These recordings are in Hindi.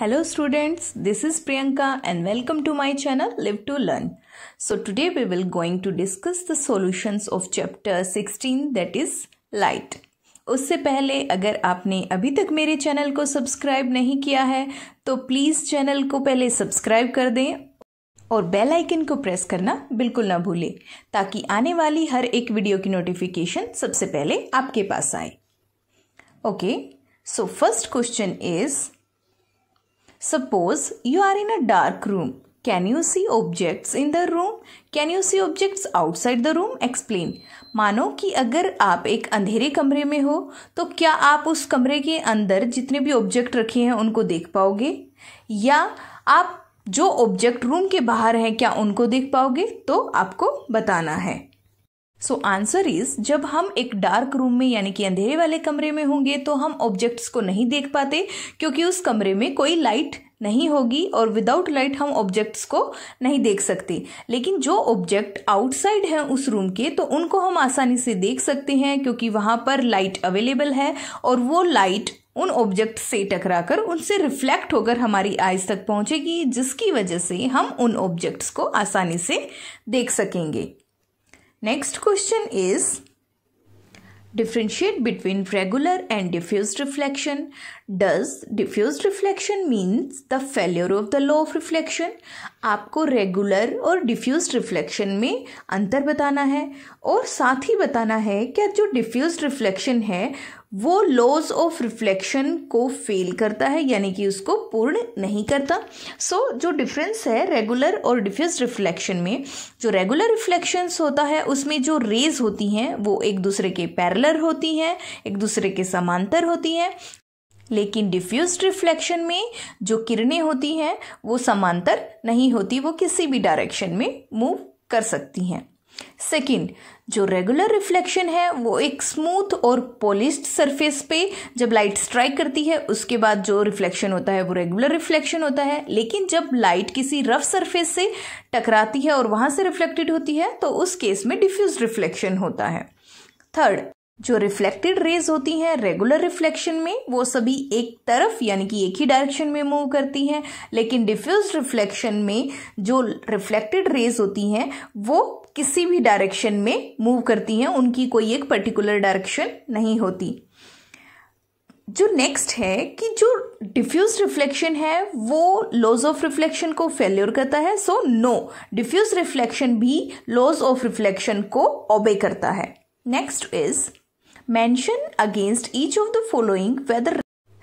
Hello students this is Priyanka and welcome to my channel live to learn so today we will going to discuss the solutions of chapter 16 that is light उससे पहले अगर आपने अभी तक मेरे चैनल को सब्सक्राइब नहीं किया है तो प्लीज़ चैनल को पहले सब्सक्राइब कर दें और बेल आइकन को प्रेस करना बिल्कुल ना भूलें ताकि आने वाली हर एक वीडियो की नोटिफिकेशन सबसे पहले आपके पास आए okay so first question is Suppose you are in a dark room. Can you see objects in the room? Can you see objects outside the room? Explain. मानो कि अगर आप एक अंधेरे कमरे में हो तो क्या आप उस कमरे के अंदर जितने भी ऑब्जेक्ट रखे हैं उनको देख पाओगे या आप जो ऑब्जेक्ट रूम के बाहर हैं क्या उनको देख पाओगे तो आपको बताना है सो आंसर इज जब हम एक डार्क रूम में यानी कि अंधेरे वाले कमरे में होंगे तो हम ऑब्जेक्ट्स को नहीं देख पाते क्योंकि उस कमरे में कोई लाइट नहीं होगी और विदाउट लाइट हम ऑब्जेक्ट्स को नहीं देख सकते लेकिन जो ऑब्जेक्ट आउटसाइड हैं उस रूम के तो उनको हम आसानी से देख सकते हैं क्योंकि वहां पर लाइट अवेलेबल है और वो लाइट उन ऑब्जेक्ट से टकराकर उनसे रिफ्लेक्ट होकर हमारी आइज तक पहुंचेगी जिसकी वजह से हम उन ऑब्जेक्ट्स को आसानी से देख सकेंगे Next question is differentiate between regular and diffuse reflection. Does diffuse reflection means the failure of the law of reflection? आपको रेगुलर और डिफ्यूज रिफ्लेक्शन में अंतर बताना है और साथ ही बताना है क्या जो डिफ्यूज रिफ्लेक्शन है वो लॉज ऑफ रिफ्लेक्शन को फेल करता है यानी कि उसको पूर्ण नहीं करता सो so, जो डिफरेंस है रेगुलर और डिफ्यूज रिफ्लेक्शन में जो रेगुलर रिफ्लेक्शंस होता है उसमें जो रेज होती हैं वो एक दूसरे के पैरलर होती हैं एक दूसरे के समांतर होती हैं लेकिन डिफ्यूज रिफ्लेक्शन में जो किरणें होती हैं वो समांतर नहीं होती वो किसी भी डायरेक्शन में मूव कर सकती हैं सेकेंड जो रेगुलर रिफ्लेक्शन है वो एक स्मूथ और पॉलिस्ड सरफेस पे जब लाइट स्ट्राइक करती है उसके बाद जो रिफ्लेक्शन होता है वो रेगुलर रिफ्लेक्शन होता है लेकिन जब लाइट किसी रफ सरफेस से टकराती है और वहां से रिफ्लेक्टेड होती है तो उस केस में डिफ्यूज रिफ्लेक्शन होता है थर्ड जो रिफ्लेक्टेड रेज होती हैं रेगुलर रिफ्लेक्शन में वो सभी एक तरफ यानी कि एक ही डायरेक्शन में मूव करती हैं लेकिन डिफ्यूज रिफ्लेक्शन में जो रिफ्लेक्टेड रेज होती हैं वो किसी भी डायरेक्शन में मूव करती हैं उनकी कोई एक पर्टिकुलर डायरेक्शन नहीं होती जो नेक्स्ट है कि जो डिफ्यूज रिफ्लेक्शन है वो लॉज ऑफ रिफ्लेक्शन को फेल्योर करता है सो नो डिफ्यूज रिफ्लेक्शन भी लॉज ऑफ रिफ्लेक्शन को ओबे करता है next is mention against each of the following whether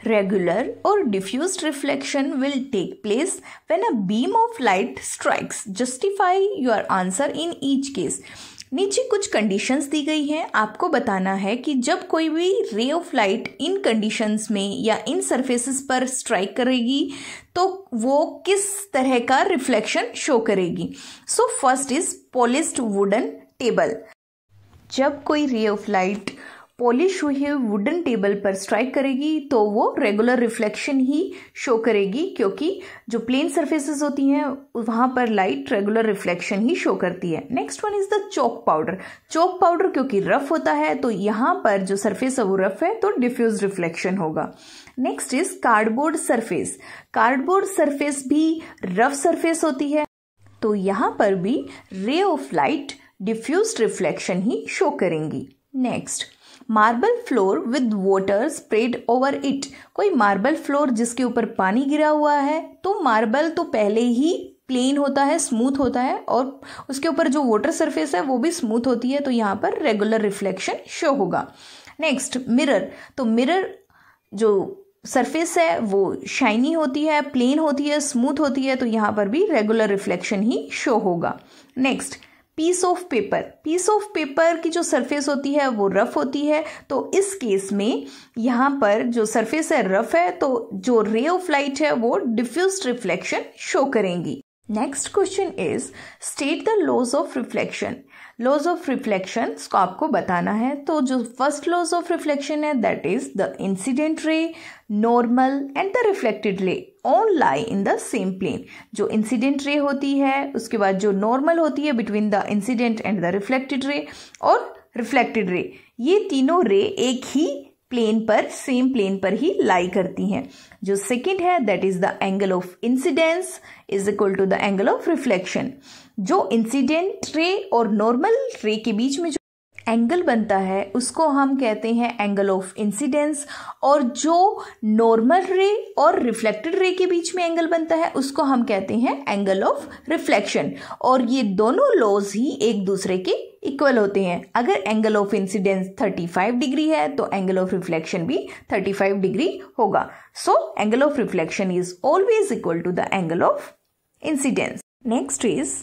Regular or diffused reflection will take place when a beam of light strikes. Justify your answer in each case. नीचे कुछ कंडीशंस दी गई हैं आपको बताना है कि जब कोई भी ray of light in conditions में या इन सरफेसेस पर स्ट्राइक करेगी तो वो किस तरह का रिफ्लेक्शन शो करेगी so first is polished wooden table जब कोई रे ऑफ लाइट पॉलिश हुई हुई वुडन टेबल पर स्ट्राइक करेगी तो वो रेगुलर रिफ्लेक्शन ही शो करेगी क्योंकि जो प्लेन सर्फेसेस होती हैं वहाँ पर लाइट रेगुलर रिफ्लेक्शन ही शो करती है next one is the chalk powder chalk powder क्योंकि रफ होता है तो यहाँ पर जो सरफेस है वो रफ है तो डिफ्यूज रिफ्लेक्शन होगा next is cardboard surface cardboard surface भी रफ सरफेस होती है तो यहाँ पर भी ray of light diffuse reflection ही शो करेंगी next marble floor with water spread over it कोई मार्बल फ्लोर जिसके ऊपर पानी गिरा हुआ है तो मार्बल तो पहले ही प्लेन होता है स्मूथ होता है और उसके ऊपर जो वाटर सरफेस है वो भी स्मूथ होती है तो यहाँ पर रेगुलर रिफ्लेक्शन शो होगा नेक्स्ट मिरर तो मिरर जो सरफेस है वो शाइनी होती है प्लेन होती है स्मूथ होती है तो यहाँ पर भी रेगुलर रिफ्लेक्शन ही शो होगा next piece of paper piece of paper की जो सरफेस होती है वो रफ होती है तो इस केस में यहाँ पर जो सरफेस है रफ है तो जो रे ऑफ लाइट है वो डिफ्यूज रिफ्लेक्शन शो करेंगी next question is state the laws of reflection laws of reflection को आपको बताना है तो जो फर्स्ट लॉज ऑफ रिफ्लेक्शन है that is the incident ray normal and the reflected ray on lie in the same plane जो इंसिडेंट रे होती है उसके बाद जो नॉर्मल होती है between the incident and the reflected ray और रिफ्लेक्टेड रे ये तीनों रे एक ही प्लेन पर सेम प्लेन पर ही लाई करती हैं जो सेकंड है that is the angle of incidence is equal to the angle of reflection जो इंसिडेंट रे और नॉर्मल रे के बीच में जो एंगल बनता है उसको हम कहते हैं एंगल ऑफ इंसिडेंस और जो नॉर्मल रे और रिफ्लेक्टेड रे के बीच में एंगल बनता है उसको हम कहते हैं एंगल ऑफ रिफ्लेक्शन और ये दोनों लॉज ही एक दूसरे के इक्वल होते हैं अगर एंगल ऑफ इंसिडेंस 35 डिग्री है तो एंगल ऑफ रिफ्लेक्शन भी 35 डिग्री होगा so angle of reflection is always equal to the angle of incidence next is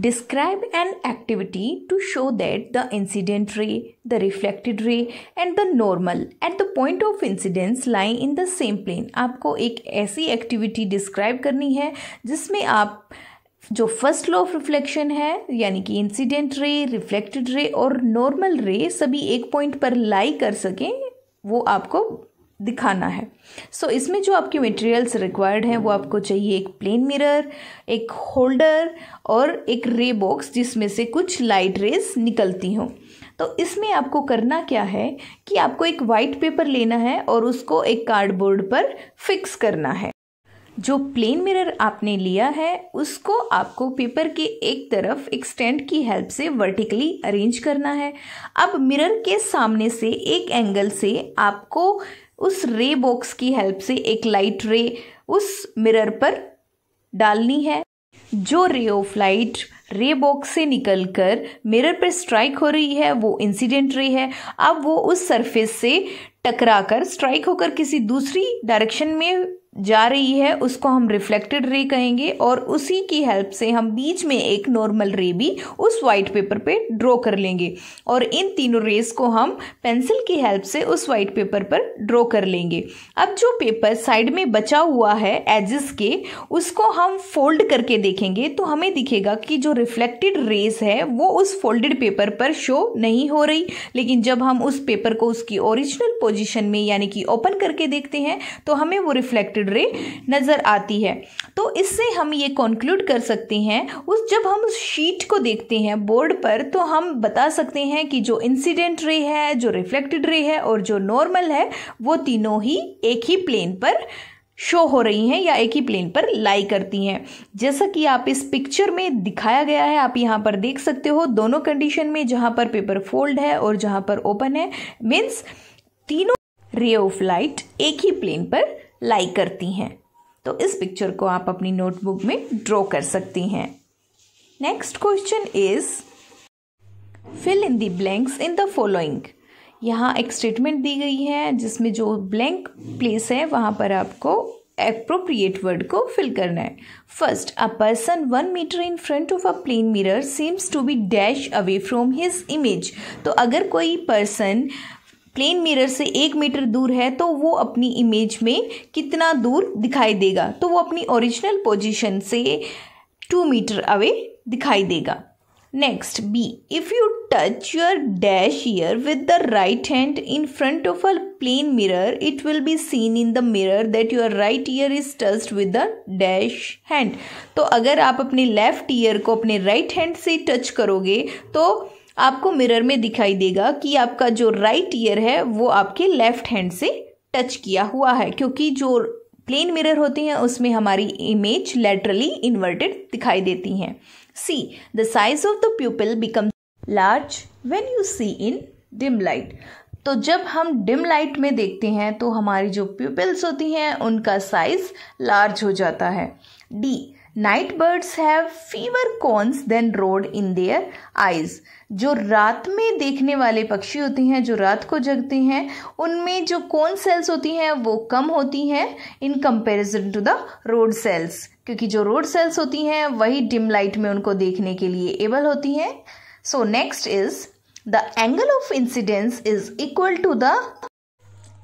Describe an activity to show that the incident ray, the reflected ray and the normal at the point of incidence lie in the same plane. आपको एक ऐसी activity describe करनी है जिसमें आप जो फर्स्ट लॉ ऑफ रिफ्लेक्शन है यानी कि इंसिडेंट रे रिफ्लेक्टेड रे और नॉर्मल रे सभी एक पॉइंट पर लाई कर सकें वो आपको दिखाना है सो so, इसमें जो आपके मटेरियल्स रिक्वायर्ड हैं वो आपको चाहिए एक प्लेन मिरर एक होल्डर और एक रे बॉक्स जिसमें से कुछ लाइट रेज निकलती हों तो इसमें आपको करना क्या है कि आपको एक वाइट पेपर लेना है और उसको एक कार्डबोर्ड पर फिक्स करना है जो प्लेन मिरर आपने लिया है उसको आपको पेपर के एक तरफ एक की हेल्प से वर्टिकली अरेंज करना है अब मिरर के सामने से एक एंगल से आपको उस रे बॉक्स की हेल्प से एक लाइट रे उस मिरर पर डालनी है जो रे ऑफ लाइट रे बॉक्स से निकलकर मिरर पर स्ट्राइक हो रही है वो इंसिडेंट रे है अब वो उस सरफेस से टकरा कर स्ट्राइक होकर किसी दूसरी डायरेक्शन में जा रही है उसको हम रिफ्लेक्टेड रे कहेंगे और उसी की हेल्प से हम बीच में एक नॉर्मल रे भी उस वाइट पेपर पे ड्रॉ कर लेंगे और इन तीनों रेस को हम पेंसिल की हेल्प से उस वाइट पेपर पर ड्रॉ कर लेंगे अब जो पेपर साइड में बचा हुआ है एजिस के उसको हम फोल्ड करके देखेंगे तो हमें दिखेगा कि जो रिफ्लेक्टेड रेस है वो उस फोल्डेड पेपर पर शो नहीं हो रही लेकिन जब हम उस पेपर को उसकी ओरिजिनल पोजिशन में यानी कि ओपन करके देखते हैं तो हमें वो रिफ्लेक्टेड रिफ्लेक्टेड रे नज़र आती है तो इससे हम ये कंक्लूड कर सकते हैं उस जब हम उस शीट को देखते हैं बोर्ड पर तो हम बता सकते हैं कि जो इंसिडेंट रे है जो रिफ्लेक्टेड रे है और जो नॉर्मल है वो तीनों ही एक ही प्लेन पर शो हो रही हैं या एक ही प्लेन पर लाई करती हैं जैसा कि आप इस पिक्चर में दिखाया गया है आप यहाँ पर देख सकते हो दोनों कंडीशन में जहाँ पर पेपर फोल्ड है और जहाँ पर ओपन है मीन्स तीनों रे ऑफ लाइट एक ही प्लेन पर लाइक करती हैं तो इस पिक्चर को आप अपनी नोटबुक में ड्रॉ कर सकती हैं next question is fill in the blanks in the following यहाँ एक स्टेटमेंट दी गई है जिसमें जो ब्लैंक प्लेस है वहाँ पर आपको एप्रोप्रिएट वर्ड को फिल करना है first a person one metre in front of a plane mirror seems to be dash away from his image तो अगर कोई पर्सन प्लेन मिरर से एक मीटर दूर है तो वो अपनी इमेज में कितना दूर दिखाई देगा तो वो अपनी ओरिजिनल पोजीशन से टू मीटर अवे दिखाई देगा next b if you touch your dash ear with the right hand in front of a plane mirror it will be seen in the mirror that your right ear is touch with the dash hand तो अगर आप अपने लेफ्ट ईयर को अपने राइट right हैंड से टच करोगे तो आपको मिरर में दिखाई देगा कि आपका जो राइट ईयर है वो आपके लेफ्ट हैंड से टच किया हुआ है क्योंकि जो प्लेन मिरर होती हैं उसमें हमारी इमेज लेटरली इन्वर्टेड दिखाई देती हैं c the size of the pupil become large when you see in dim light तो जब हम डिम लाइट में देखते हैं तो हमारी जो प्यूपल्स होती हैं उनका साइज लार्ज हो जाता है d night birds have fewer cones than rod in their eyes जो रात में देखने वाले पक्षी होते हैं जो रात को जगते हैं उनमें जो कॉन सेल्स होती हैं वो कम होती हैं in comparison to the rod cells क्योंकि जो रोड सेल्स होती हैं वही डिम लाइट में उनको देखने के लिए एबल होती हैं so next is the angle of incidence is equal to the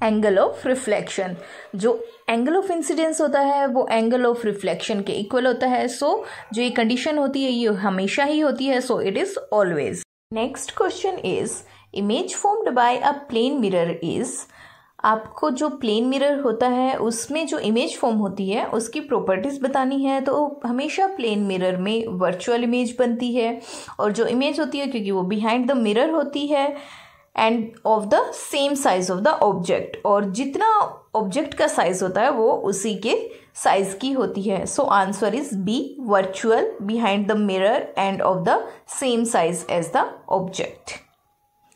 angle of reflection जो एंगल ऑफ इंसिडेंस होता है वो एंगल ऑफ रिफ्लेक्शन के इक्वल होता है सो so, जो ये कंडीशन होती है ये हमेशा ही होती है so it is always next question is image formed by a plane mirror is आपको जो प्लेन मिरर होता है उसमें जो इमेज फॉर्म होती है उसकी प्रॉपर्टीज़ बतानी है तो हमेशा प्लेन मिरर में वर्चुअल इमेज बनती है और जो इमेज होती है क्योंकि वो बिहाइंड द मिरर होती है and of the same size of the object और जितना ऑब्जेक्ट का साइज होता है वो उसी के साइज की होती है so answer is b virtual behind the mirror and of the same size as the object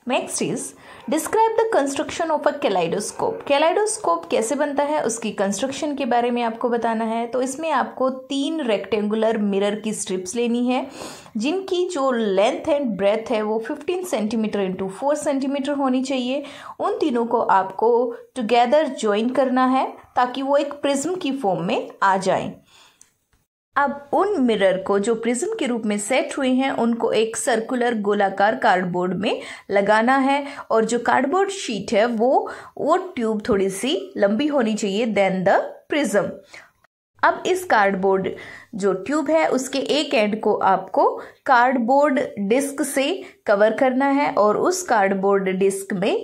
next is describe the construction of a kaleidoscope kaleidoscope कैसे बनता है उसकी कंस्ट्रक्शन के बारे में आपको बताना है तो इसमें आपको तीन रेक्टेंगुलर मिरर की स्ट्रिप्स लेनी है जिनकी जो लेंथ एंड ब्रेथ है वो 15 सेंटीमीटर इंटू फोर सेंटीमीटर होनी चाहिए उन तीनों को आपको टुगेदर ज्वाइन करना है ताकि वो एक प्रिज्म की फॉर्म में आ जाएं अब उन मिरर को जो प्रिज्म के रूप में सेट हुए हैं उनको एक सर्कुलर गोलाकार कार्डबोर्ड में लगाना है और जो कार्डबोर्ड शीट है वो वो ट्यूब थोड़ी सी लंबी होनी चाहिए देन द प्रिज्म अब इस कार्डबोर्ड जो ट्यूब है उसके एक एंड को आपको कार्डबोर्ड डिस्क से कवर करना है और उस कार्डबोर्ड डिस्क में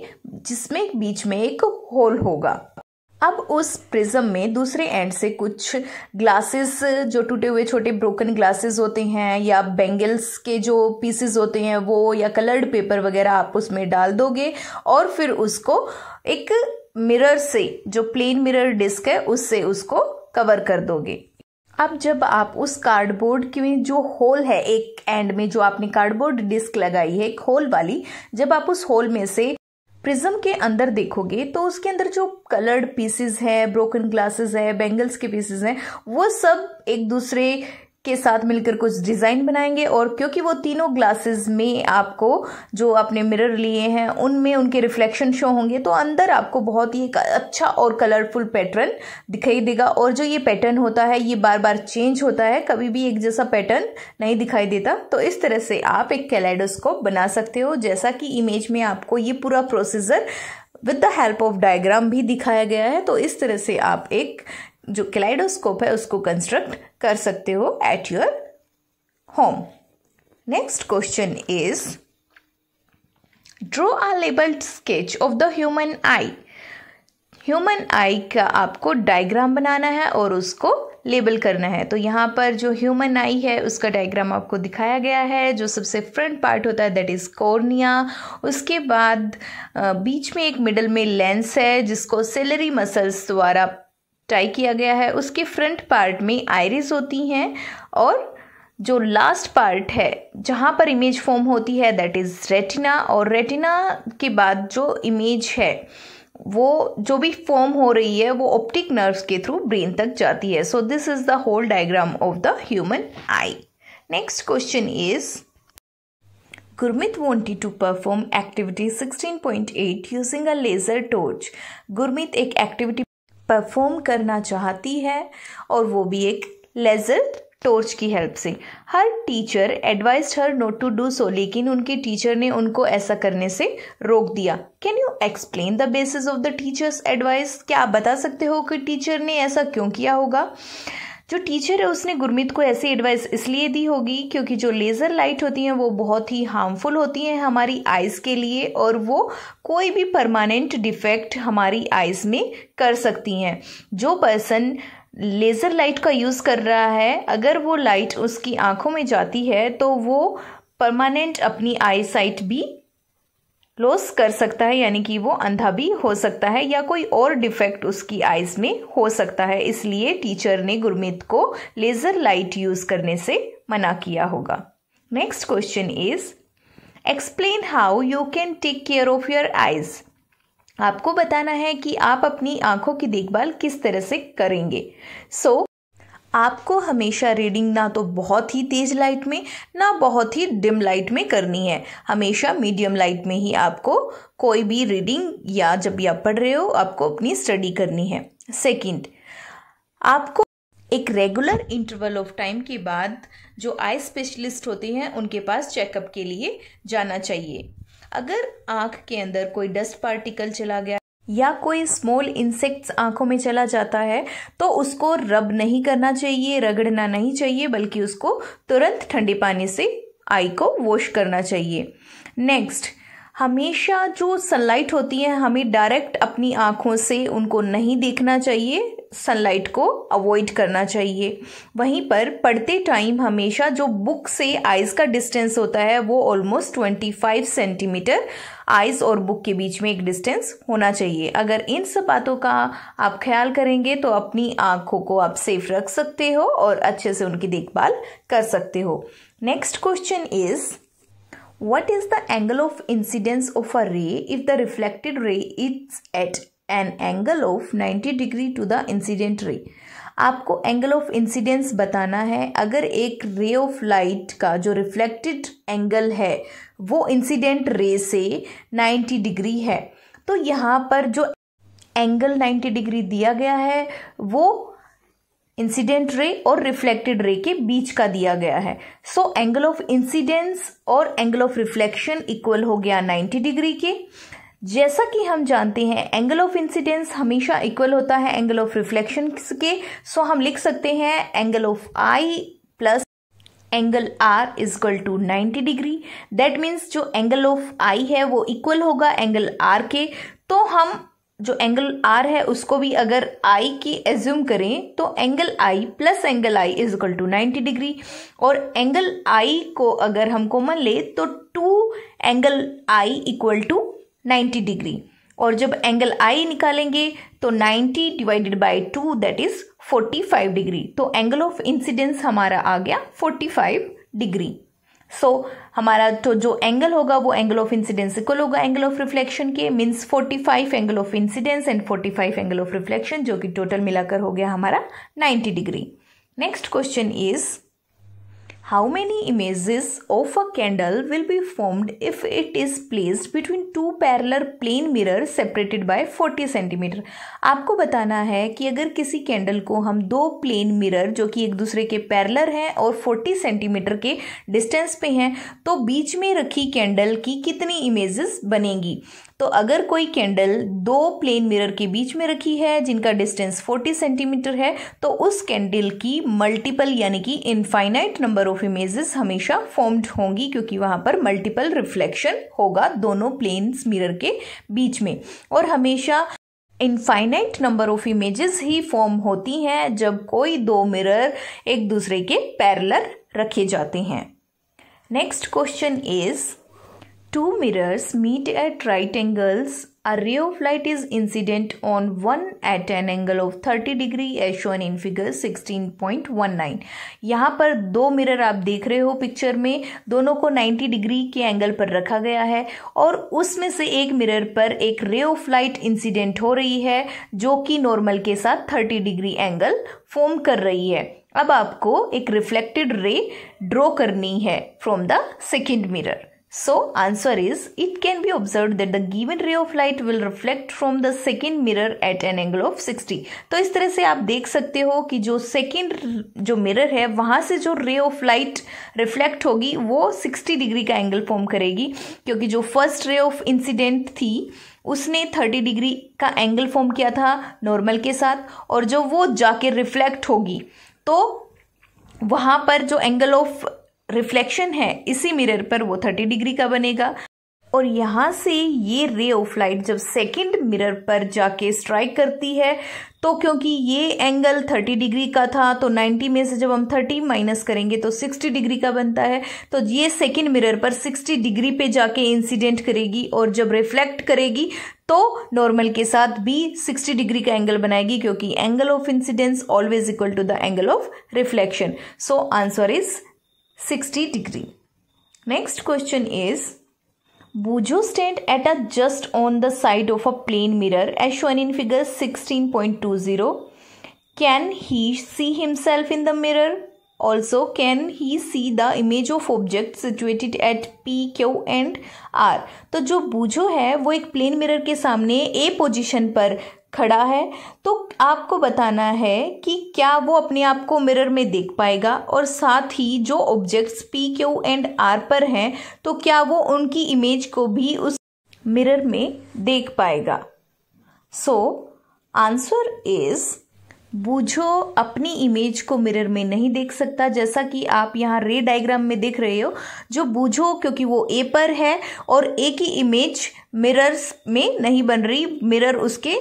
जिसमें बीच में एक होल होगा अब उस प्रिज्म में दूसरे एंड से कुछ ग्लासेस जो टूटे हुए छोटे ब्रोकन ग्लासेस होते हैं या बेंगल्स के जो पीसेस होते हैं वो या कलर्ड पेपर वगैरह आप उसमें डाल दोगे और फिर उसको एक मिरर से जो प्लेन मिरर डिस्क है उससे उसको कवर कर दोगे अब जब आप उस कार्डबोर्ड की जो होल है एक एंड में जो आपने कार्डबोर्ड डिस्क लगाई है एक होल वाली जब आप उस होल में से प्रिज्म के अंदर देखोगे तो उसके अंदर जो कलर्ड पीसेस है ब्रोकन ग्लासेस है बेंगल्स के पीसेस हैं वो सब एक दूसरे के साथ मिलकर कुछ डिज़ाइन बनाएंगे और क्योंकि वो तीनों ग्लासेस में आपको जो आपने मिरर लिए हैं उनमें उनके रिफ्लेक्शन शो होंगे तो अंदर आपको बहुत ही एक अच्छा और कलरफुल पैटर्न दिखाई देगा और जो ये पैटर्न होता है ये बार बार चेंज होता है कभी भी एक जैसा पैटर्न नहीं दिखाई देता तो इस तरह से आप एक कैलेडोस्कोप बना सकते हो जैसा कि इमेज में आपको ये पूरा procedure with the help of diagram भी दिखाया गया है तो इस तरह से आप एक जो क्लाइडोस्कोप है उसको कंस्ट्रक्ट कर सकते हो at your home next question is draw a labelled sketch of the human eye human eye का आपको डायग्राम बनाना है और उसको लेबल करना है तो यहाँ पर जो ह्यूमन आई है उसका डायग्राम आपको दिखाया गया है जो सबसे फ्रंट पार्ट होता है दैट इज़ कॉर्निया उसके बाद बीच में एक मिडल में लेंस है जिसको सेलरी मसल्स द्वारा टाई किया गया है उसके फ्रंट पार्ट में आयरिस होती हैं और जो लास्ट पार्ट है जहाँ पर इमेज फॉर्म होती है दैट इज़ रेटिना और रेटिना के बाद जो इमेज है वो जो भी फॉर्म हो रही है वो ऑप्टिक नर्व्स के थ्रू ब्रेन तक जाती है so this is the whole diagram of the human eye next question is Gurmit wanted to perform activity 16.8 using a laser torch. Gurmit एक activity परफॉर्म करना चाहती है और वो भी एक लेजर टॉर्च की हेल्प से her teacher advise her not to do so लेकिन उनके टीचर ने उनको ऐसा करने से रोक दिया can you explain the basis of the teacher's advice क्या आप बता सकते हो कि टीचर ने ऐसा क्यों किया होगा जो टीचर है उसने गुरमीत को ऐसी एडवाइस इसलिए दी होगी क्योंकि जो लेज़र लाइट होती हैं वो बहुत ही हार्मफुल होती हैं हमारी आइज़ के लिए और वो कोई भी परमानेंट डिफेक्ट हमारी आइज़ में कर सकती हैं जो पर्सन लेज़र लाइट का यूज़ कर रहा है अगर वो लाइट उसकी आंखों में जाती है तो वो परमानेंट अपनी आई साइट भी लॉस कर सकता है यानी कि वो अंधा भी हो सकता है या कोई और डिफेक्ट उसकी आइज में हो सकता है इसलिए टीचर ने गुरमीत को लेज़र लाइट यूज़ करने से मना किया होगा next question is explain how you can take care of your eyes आपको बताना है कि आप अपनी आंखों की देखभाल किस तरह से करेंगे सो आपको हमेशा रीडिंग ना तो बहुत ही तेज़ लाइट में ना बहुत ही डिम लाइट में करनी है हमेशा मीडियम लाइट में ही आपको कोई भी रीडिंग या जब भी आप पढ़ रहे हो आपको अपनी स्टडी करनी है सेकंड आपको एक रेगुलर इंटरवल ऑफ टाइम के बाद जो आई स्पेशलिस्ट होते हैं उनके पास चेकअप के लिए जाना चाहिए अगर आँख के अंदर कोई डस्ट पार्टिकल चला गया या कोई स्मॉल इंसेक्ट्स आंखों में चला जाता है तो उसको रब नहीं करना चाहिए रगड़ना नहीं चाहिए बल्कि उसको तुरंत ठंडे पानी से आई को वॉश करना चाहिए नेक्स्ट हमेशा जो सनलाइट होती है हमें डायरेक्ट अपनी आँखों से उनको नहीं देखना चाहिए सनलाइट को अवॉइड करना चाहिए वहीं पर पढ़ते टाइम हमेशा जो बुक से आइज़ का डिस्टेंस होता है वो almost twenty five centimetre eyes और बुक के बीच में एक डिस्टेंस होना चाहिए अगर इन सब बातों का आप ख्याल करेंगे तो अपनी आँखों को आप सेफ रख सकते हो और अच्छे से उनकी देखभाल कर सकते हो next question is What is the angle of incidence of a ray if the reflected ray is at an angle of 90 degree to the incident ray? आपको एंगल ऑफ इंसिडेंस बताना है अगर एक रे ऑफ लाइट का जो रिफ्लेक्टेड एंगल है वो इंसिडेंट रे से 90 डिग्री है तो यहाँ पर जो एंगल 90 डिग्री दिया गया है वो इंसिडेंट रे और रिफ्लेक्टेड रे के बीच का दिया गया है सो एंगल ऑफ इंसिडेंस और एंगल ऑफ रिफ्लेक्शन इक्वल हो गया 90 डिग्री के जैसा कि हम जानते हैं एंगल ऑफ इंसिडेंस हमेशा इक्वल होता है एंगल ऑफ रिफ्लेक्शन के सो हम लिख सकते हैं angle of i plus angle r is equal to ninety degree that means जो एंगल ऑफ आई है वो इक्वल होगा एंगल आर के तो हम जो एंगल आर है उसको भी अगर आई की एज्यूम करें तो angle i plus angle i is equal to ninety degree और एंगल आई को अगर हम कॉमन ले तो two angle i equal to ninety degree और जब एंगल आई निकालेंगे तो 90 divided by two that is 45 degree तो एंगल ऑफ इंसिडेंस हमारा आ गया 45 डिग्री सो so, हमारा तो जो एंगल होगा वो एंगल ऑफ इंसिडेंस इक्वल होगा एंगल ऑफ रिफ्लेक्शन के means 45 angle of incidence and 45 angle of reflection जो कि टोटल मिलाकर हो गया हमारा 90 degree next question is How many images of a candle will be formed if it is placed between two parallel plane mirror separated by 40 centimeter? आपको बताना है कि अगर किसी कैंडल को हम दो प्लेन मिरर जो कि एक दूसरे के पैरलर हैं और 40 सेंटीमीटर के डिस्टेंस पे हैं तो बीच में रखी कैंडल की कितनी इमेजेस बनेगी तो अगर कोई कैंडल दो प्लेन मिरर के बीच में रखी है जिनका डिस्टेंस 40 सेंटीमीटर है तो उस कैंडल की मल्टीपल यानी कि इनफाइनाइट नंबर ऑफ इमेजेस हमेशा फॉर्म्ड होंगी क्योंकि वहां पर मल्टीपल रिफ्लेक्शन होगा दोनों प्लेन्स मिरर के बीच में और हमेशा इनफाइनाइट नंबर ऑफ इमेजेस ही फॉर्म होती हैं जब कोई दो मिरर एक दूसरे के पैरलर रखे जाते हैं next question is two mirrors meet at right angles, a ray of light is incident on one at an angle of 30 degree as shown in figure 16.19. यहाँ पर दो मिरर आप देख रहे हो पिक्चर में दोनों को 90 डिग्री के एंगल पर रखा गया है और उसमें से एक मिरर पर एक रे ऑफ लाइट इंसिडेंट हो रही है जो कि नॉर्मल के साथ 30 डिग्री एंगल फॉर्म कर रही है अब आपको एक रिफ्लेक्टेड रे ड्रॉ करनी है from the second mirror So answer is it can be observed that the given ray of light will reflect from the second mirror at an angle of 60. तो इस तरह से आप देख सकते हो कि जो second जो mirror है वहां से जो ray of light reflect होगी वो 60 degree का angle form करेगी क्योंकि जो first ray of incident थी उसने 30 degree का angle form किया था normal के साथ और जो वो जाके reflect होगी तो वहां पर जो एंगल ऑफ रिफ्लेक्शन है इसी मिरर पर वो थर्टी डिग्री का बनेगा और यहां से ये रे ऑफ लाइट जब सेकंड मिरर पर जाके स्ट्राइक करती है तो क्योंकि ये एंगल 30 डिग्री का था तो 90 में से जब हम 30 माइनस करेंगे तो 60 डिग्री का बनता है तो ये सेकंड मिरर पर 60 डिग्री पे जाके इंसिडेंट करेगी और जब रिफ्लेक्ट करेगी तो नॉर्मल के साथ भी 60 डिग्री का एंगल बनाएगी क्योंकि angle of incidence always equal to the angle of reflection so answer is 60 degree. Next question is Bujo stand at a just on the side of a plane mirror as shown in figure 16.20. Can he see himself in the mirror? Also, can he see the image of object situated at P, Q and R? तो जो बूझो है वो एक प्लेन मिरर के सामने ए पोजिशन पर खड़ा है तो आपको बताना है कि क्या वो अपने आप को मिरर में देख पाएगा और साथ ही जो objects P Q and R पर हैं तो क्या वो उनकी इमेज को भी उस मिरर में देख पाएगा सो आंसर इज़ बूझो अपनी इमेज को मिरर में नहीं देख सकता जैसा कि आप यहाँ रे डायग्राम में देख रहे हो जो बूझो क्योंकि वो ए पर है और ए की इमेज मिरर्स में नहीं बन रही मिरर उसके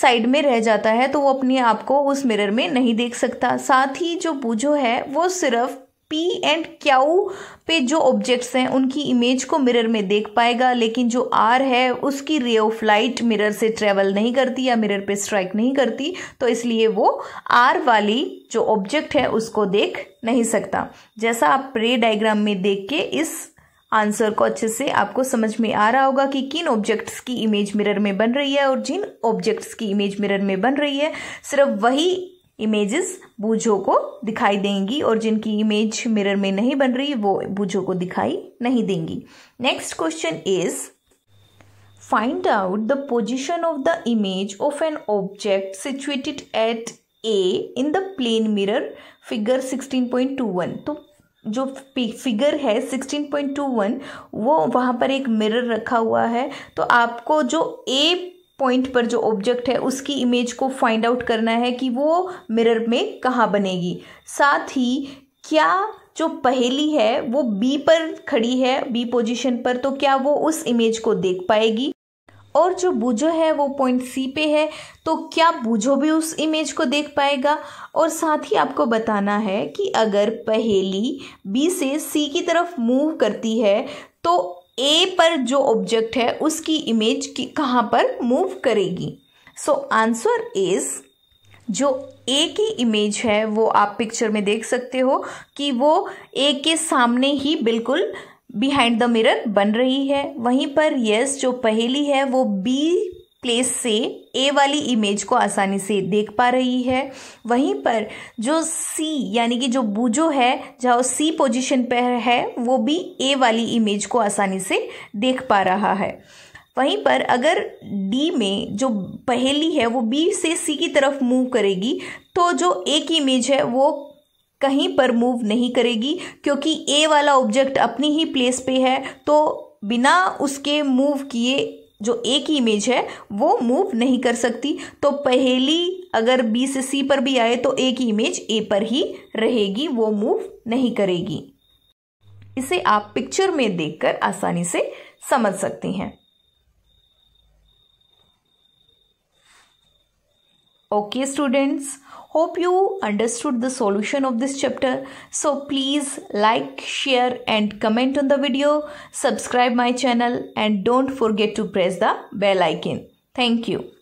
साइड में रह जाता है तो वो अपने आप को उस मिरर में नहीं देख सकता साथ ही जो बूझो है वो सिर्फ पी एंड क्यू पे जो ऑब्जेक्ट्स हैं उनकी इमेज को मिरर में देख पाएगा लेकिन जो आर है उसकी रे ऑफ लाइट मिरर से ट्रेवल नहीं करती या मिरर पे स्ट्राइक नहीं करती तो इसलिए वो आर वाली जो ऑब्जेक्ट है उसको देख नहीं सकता जैसा आप रे डायग्राम में देख के इस आंसर को अच्छे से आपको समझ में आ रहा होगा कि किन ऑब्जेक्ट्स की इमेज मिरर में बन रही है और जिन ऑब्जेक्ट्स की इमेज मिरर में बन रही है सिर्फ वही इमेजेस बूझों को दिखाई देंगी और जिनकी इमेज मिरर में नहीं बन रही वो बूझों को दिखाई नहीं देंगी next question is find out the position of the image of an object situated at A in the plane mirror figure 16.21 तो जो फिगर है 16.21 वो वहाँ पर एक मिरर रखा हुआ है तो आपको जो ए पॉइंट पर जो ऑब्जेक्ट है उसकी इमेज को फाइंड आउट करना है कि वो मिरर में कहाँ बनेगी साथ ही क्या जो पहेली है वो बी पर खड़ी है बी पोजीशन पर तो क्या वो उस इमेज को देख पाएगी और जो बूझो है वो पॉइंट सी पे है तो क्या बूझो भी उस इमेज को देख पाएगा और साथ ही आपको बताना है कि अगर पहेली बी से सी की तरफ मूव करती है तो ए पर जो ऑब्जेक्ट है उसकी इमेज की कहाँ पर मूव करेगी सो आंसर इज जो ए की इमेज है वो आप पिक्चर में देख सकते हो कि वो ए के सामने ही बिल्कुल बिहाइंड द मिरर बन रही है वहीं पर यस जो पहेली है वो बी प्लेस से ए वाली इमेज को आसानी से देख पा रही है वहीं पर जो सी यानी कि जो बूजो है जहाँ सी पोजीशन पर है वो भी ए वाली इमेज को आसानी से देख पा रहा है वहीं पर अगर डी में जो पहेली है वो बी से सी की तरफ मूव करेगी तो जो ए की इमेज है वो कहीं पर मूव नहीं करेगी क्योंकि ए वाला ऑब्जेक्ट अपनी ही प्लेस पे है तो बिना उसके मूव किए जो एक ही इमेज है वो मूव नहीं कर सकती तो पहली अगर बी से सी पर भी आए तो एक ही इमेज ए पर ही रहेगी वो मूव नहीं करेगी इसे आप पिक्चर में देखकर आसानी से समझ सकती हैं okay students Hope you understood the solution of this chapter. So please like, share and comment on the video, subscribe my channel and don't forget to press the bell icon. Thank you.